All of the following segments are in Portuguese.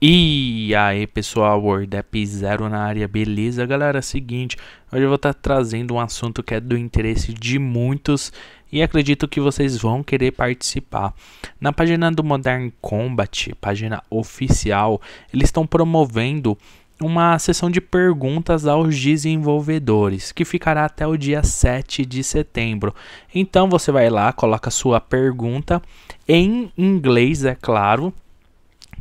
E aí pessoal, Word 0 Zero na área, beleza? Galera, é seguinte, hoje eu vou estar tá trazendo um assunto que é do interesse de muitos e acredito que vocês vão querer participar. Na página do Modern Combat, página oficial, eles estão promovendo uma sessão de perguntas aos desenvolvedores, que ficará até o dia 7 de setembro. Então você vai lá, coloca sua pergunta em inglês, é claro,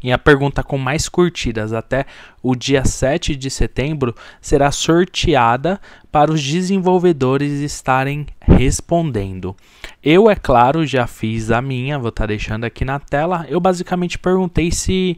e a pergunta com mais curtidas até o dia 7 de setembro será sorteada para os desenvolvedores estarem respondendo. Eu, é claro, já fiz a minha, vou estar tá deixando aqui na tela. Eu basicamente perguntei se,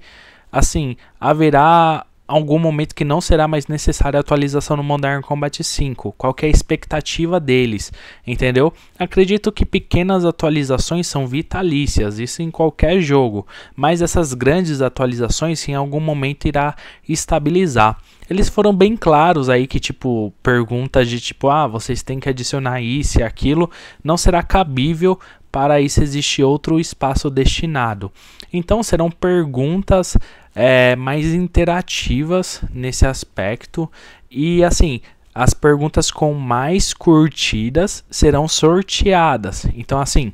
assim, haverá algum momento que não será mais necessária a atualização no Modern Combat 5. Qual é a expectativa deles, entendeu? Acredito que pequenas atualizações são vitalícias, isso em qualquer jogo, mas essas grandes atualizações em algum momento irá estabilizar. Eles foram bem claros aí que tipo perguntas de tipo, ah, vocês têm que adicionar isso e aquilo, não será cabível, para isso existe outro espaço destinado. Então serão perguntas é, mais interativas nesse aspecto e assim as perguntas com mais curtidas serão sorteadas. Então assim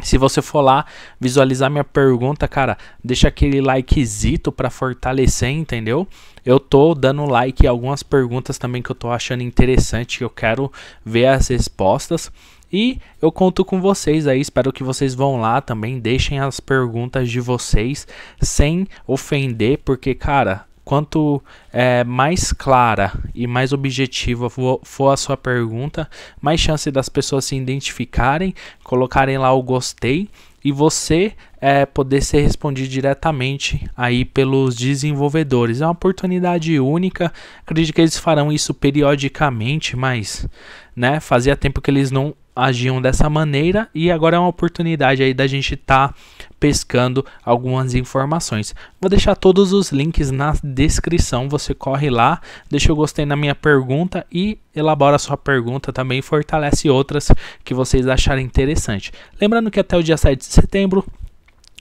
se você for lá visualizar minha pergunta, cara, deixa aquele likezito para fortalecer, entendeu? Eu tô dando like em algumas perguntas também que eu tô achando interessante, que eu quero ver as respostas. E eu conto com vocês aí, espero que vocês vão lá também, deixem as perguntas de vocês sem ofender, porque, cara, quanto é, mais clara e mais objetiva for, for, a sua pergunta, mais chance das pessoas se identificarem, colocarem lá o gostei e você é, poder ser respondido diretamente aí pelos desenvolvedores. É uma oportunidade única, acredito que eles farão isso periodicamente, mas né, fazia tempo que eles não agiam dessa maneira e agora é uma oportunidade aí da gente estar tá pescando algumas informações. Vou deixar todos os links na descrição, você corre lá, deixa o gostei na minha pergunta e elabora sua pergunta também, fortalece outras que vocês acharem interessante. Lembrando que até o dia 7 de setembro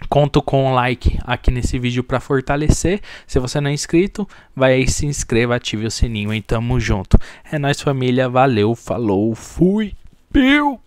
Conto com um like aqui nesse vídeo para fortalecer. Se você não é inscrito, vai aí se inscreva, ative o sininho e tamo junto. É nóis família, valeu, falou, fui! Pew!